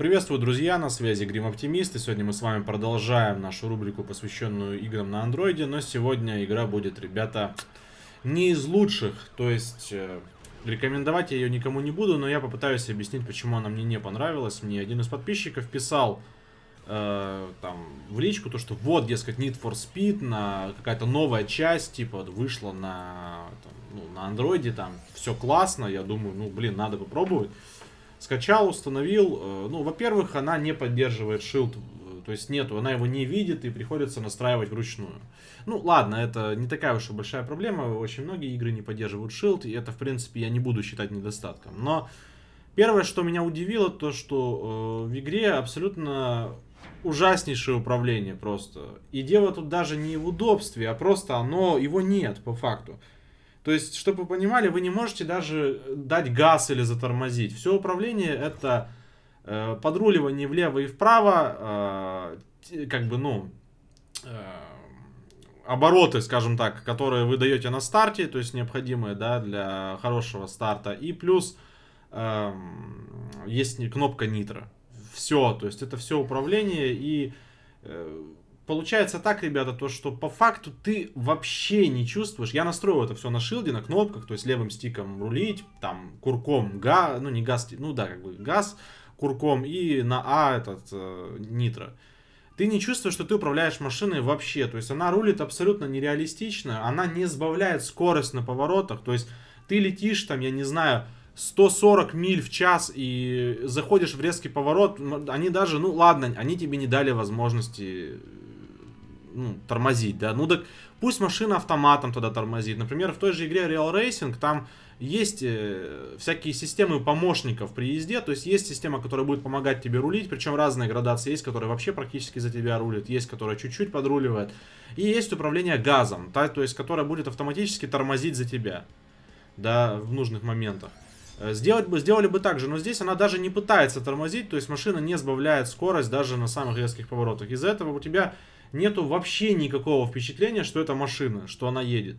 Приветствую, друзья, на связи Грим Оптимист, и сегодня мы с вами продолжаем нашу рубрику, посвященную играм на андроиде, но сегодня игра будет, ребята, не из лучших, то есть э, рекомендовать я ее никому не буду, но я попытаюсь объяснить, почему она мне не понравилась. Мне один из подписчиков писал э, там в личку то, что вот, дескать, Need for Speed, на какая-то новая часть, типа, вышла на, там, ну, на андроиде, там, все классно, я думаю, ну, блин, надо попробовать. Скачал, установил. Э, ну, во-первых, она не поддерживает шилд, э, то есть нету, она его не видит и приходится настраивать вручную. Ну, ладно, это не такая уж и большая проблема. Очень многие игры не поддерживают шилд, и это, в принципе, я не буду считать недостатком. Но первое, что меня удивило, то, что э, в игре абсолютно ужаснейшее управление просто. И дело тут даже не в удобстве, а просто оно, его нет по факту. То есть, чтобы вы понимали, вы не можете даже дать газ или затормозить. Все управление это э, подруливание влево и вправо, э, как бы, ну, э, обороты, скажем так, которые вы даете на старте, то есть необходимые, да, для хорошего старта. И плюс э, есть кнопка нитро. Все, то есть это все управление и э, получается так, ребята, то, что по факту ты вообще не чувствуешь. Я настроил это все на шилде, на кнопках, то есть левым стиком рулить, там, курком га, ну не газ, ну да, как бы газ курком и на А этот э, нитро. Ты не чувствуешь, что ты управляешь машиной вообще. То есть она рулит абсолютно нереалистично, она не сбавляет скорость на поворотах. То есть ты летишь там, я не знаю, 140 миль в час и заходишь в резкий поворот, они даже, ну ладно, они тебе не дали возможности ну, тормозить, да. Ну так пусть машина автоматом тогда тормозит. Например, в той же игре Real Racing там есть э, всякие системы помощников при езде, то есть есть система, которая будет помогать тебе рулить, причем разные градации есть, которые вообще практически за тебя рулит, есть, которая чуть-чуть подруливает, и есть управление газом, та, то есть которая будет автоматически тормозить за тебя, да, в нужных моментах. Э, сделать бы, сделали бы так же, но здесь она даже не пытается тормозить, то есть машина не сбавляет скорость даже на самых резких поворотах. Из-за этого у тебя нету вообще никакого впечатления, что это машина, что она едет.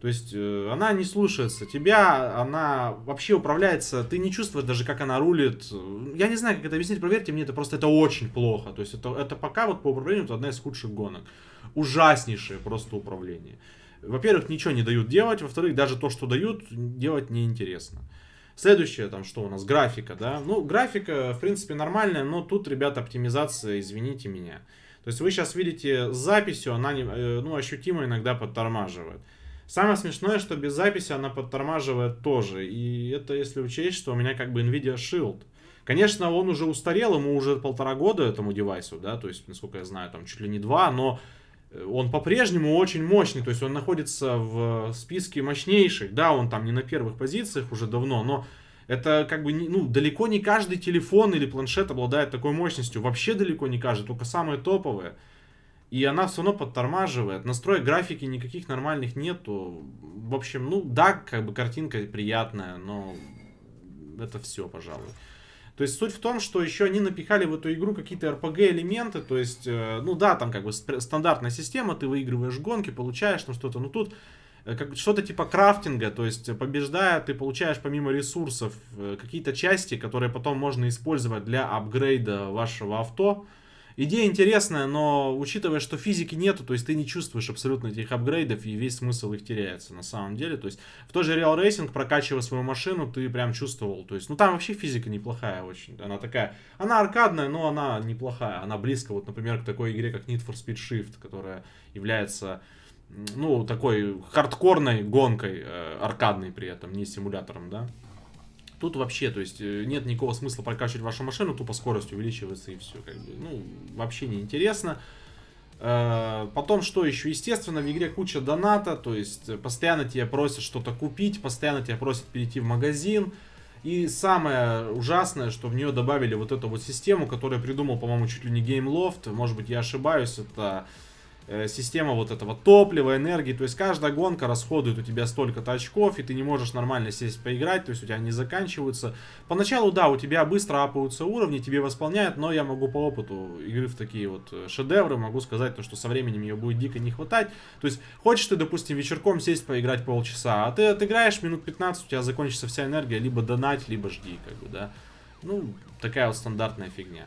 То есть э, она не слушается тебя, она вообще управляется, ты не чувствуешь даже, как она рулит. Я не знаю, как это объяснить, проверьте мне, это просто это очень плохо. То есть это, это пока вот по управлению это одна из худших гонок. Ужаснейшее просто управление. Во-первых, ничего не дают делать, во-вторых, даже то, что дают, делать неинтересно. Следующее там, что у нас, графика, да? Ну, графика, в принципе, нормальная, но тут, ребята, оптимизация, извините меня. То есть вы сейчас видите с записью, она не, э, ну, ощутимо иногда подтормаживает. Самое смешное, что без записи она подтормаживает тоже. И это если учесть, что у меня как бы Nvidia Shield. Конечно, он уже устарел, ему уже полтора года этому девайсу, да, то есть, насколько я знаю, там чуть ли не два, но э, он по-прежнему очень мощный, то есть он находится в списке мощнейших, да, он там не на первых позициях уже давно, но это как бы, ну, далеко не каждый телефон или планшет обладает такой мощностью. Вообще далеко не каждый, только самые топовые. И она все равно подтормаживает. Настроек графики никаких нормальных нету. В общем, ну да, как бы картинка приятная, но это все, пожалуй. То есть суть в том, что еще они напихали в эту игру какие-то RPG элементы, то есть, э, ну да, там как бы стандартная система, ты выигрываешь гонки, получаешь там что-то, но тут Э, как что-то типа крафтинга, то есть побеждая, ты получаешь помимо ресурсов э, какие-то части, которые потом можно использовать для апгрейда вашего авто. Идея интересная, но учитывая, что физики нету, то есть ты не чувствуешь абсолютно этих апгрейдов, и весь смысл их теряется на самом деле. То есть в той же Real Racing, прокачивая свою машину, ты прям чувствовал. То есть, ну там вообще физика неплохая очень. Она такая, она аркадная, но она неплохая. Она близко, вот, например, к такой игре, как Need for Speed Shift, которая является ну, такой хардкорной гонкой, э, аркадной при этом, не симулятором, да. Тут вообще, то есть, э, нет никакого смысла прокачивать вашу машину, тупо скорость увеличивается и все, как бы, ну, вообще неинтересно. Э, потом, что еще? Естественно, в игре куча доната, то есть, постоянно тебя просят что-то купить, постоянно тебя просят перейти в магазин, и самое ужасное, что в нее добавили вот эту вот систему, которую придумал, по-моему, чуть ли не GameLoft. Может быть, я ошибаюсь, это Э, система вот этого топлива, энергии. То есть каждая гонка расходует у тебя столько-то очков, и ты не можешь нормально сесть поиграть, то есть у тебя они заканчиваются. Поначалу, да, у тебя быстро апаются уровни, тебе восполняют, но я могу по опыту игры в такие вот э, шедевры, могу сказать, то, что со временем ее будет дико не хватать. То есть хочешь ты, допустим, вечерком сесть поиграть полчаса, а ты отыграешь минут 15, у тебя закончится вся энергия, либо донать, либо жди, как бы, да. Ну, такая вот стандартная фигня.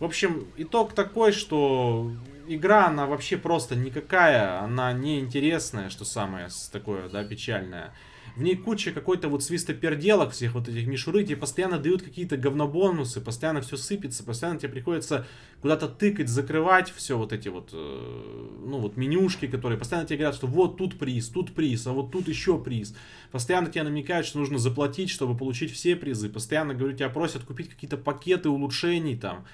В общем, итог такой, что игра, она вообще просто никакая, она неинтересная, что самое такое, да, печальное. В ней куча какой-то вот свистоперделок всех вот этих мишуры, тебе постоянно дают какие-то говнобонусы, постоянно все сыпется, постоянно тебе приходится куда-то тыкать, закрывать все вот эти вот, э, ну вот менюшки, которые постоянно тебе говорят, что вот тут приз, тут приз, а вот тут еще приз. Постоянно тебе намекают, что нужно заплатить, чтобы получить все призы. Постоянно, говорю, тебя просят купить какие-то пакеты улучшений там.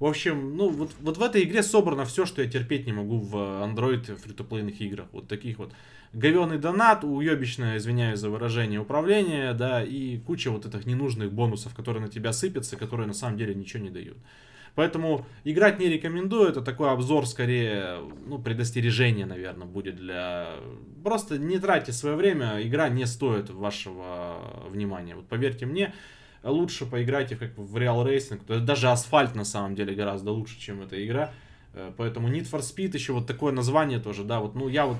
В общем, ну, вот, вот в этой игре собрано все, что я терпеть не могу в э, Android фритуплейных играх. Вот таких вот. говенный донат, уебищное, извиняюсь за выражение, управление, да, и куча вот этих ненужных бонусов, которые на тебя сыпятся, которые на самом деле ничего не дают. Поэтому играть не рекомендую, это такой обзор, скорее, ну, предостережение, наверное, будет для... Просто не тратьте свое время, игра не стоит вашего э, внимания, вот поверьте мне лучше поиграйте как в Real Racing. То есть даже асфальт на самом деле гораздо лучше, чем эта игра. Э, поэтому Need for Speed еще вот такое название тоже, да, вот, ну, я вот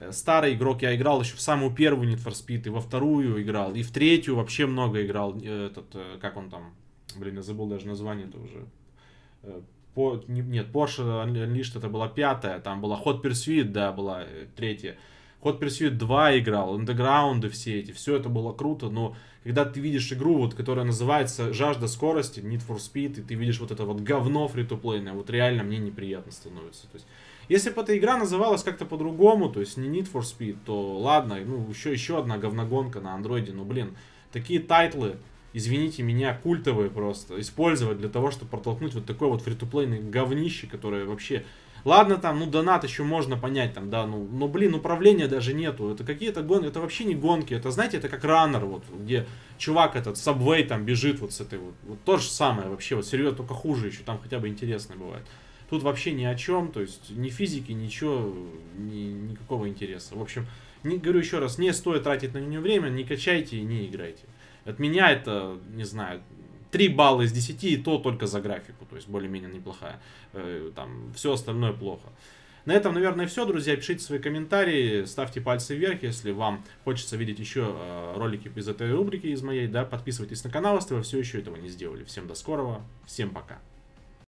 э, старый игрок, я играл еще в самую первую Need for Speed, и во вторую играл, и в третью вообще много играл, э, этот, как он там, блин, я забыл даже название это уже, по, нет, Porsche Unleashed это была пятая, там была Hot Pursuit, да, была третья. Hot Pursuit 2 играл, андеграунды все эти, все это было круто, но когда ты видишь игру, вот, которая называется «Жажда скорости», Need for Speed, и ты видишь вот это вот говно фритуплейное, вот реально мне неприятно становится. То есть, если бы эта игра называлась как-то по-другому, то есть не Need for Speed, то ладно, ну, еще, еще одна говногонка на андроиде, но, блин, такие тайтлы, извините меня, культовые просто, использовать для того, чтобы протолкнуть вот такое вот фритуплейное говнище, которое вообще Ладно, там, ну, донат еще можно понять, там, да, ну, но, блин, управления даже нету. Это какие-то гонки, это вообще не гонки. Это, знаете, это как раннер, вот, где чувак этот, сабвей там бежит вот с этой вот. Вот то же самое вообще, вот, серьезно, только хуже еще, там хотя бы интересно бывает. Тут вообще ни о чем, то есть ни физики, ничего, ни, никакого интереса. В общем, не, говорю еще раз, не стоит тратить на нее время, не качайте и не играйте. От меня это, не знаю, 3 балла из 10, и то только за графику, то есть более-менее неплохая. Э, там все остальное плохо. На этом, наверное, все, друзья. Пишите свои комментарии, ставьте пальцы вверх, если вам хочется видеть еще э, ролики из этой рубрики, из моей, да. Подписывайтесь на канал, если вы все еще этого не сделали. Всем до скорого, всем пока.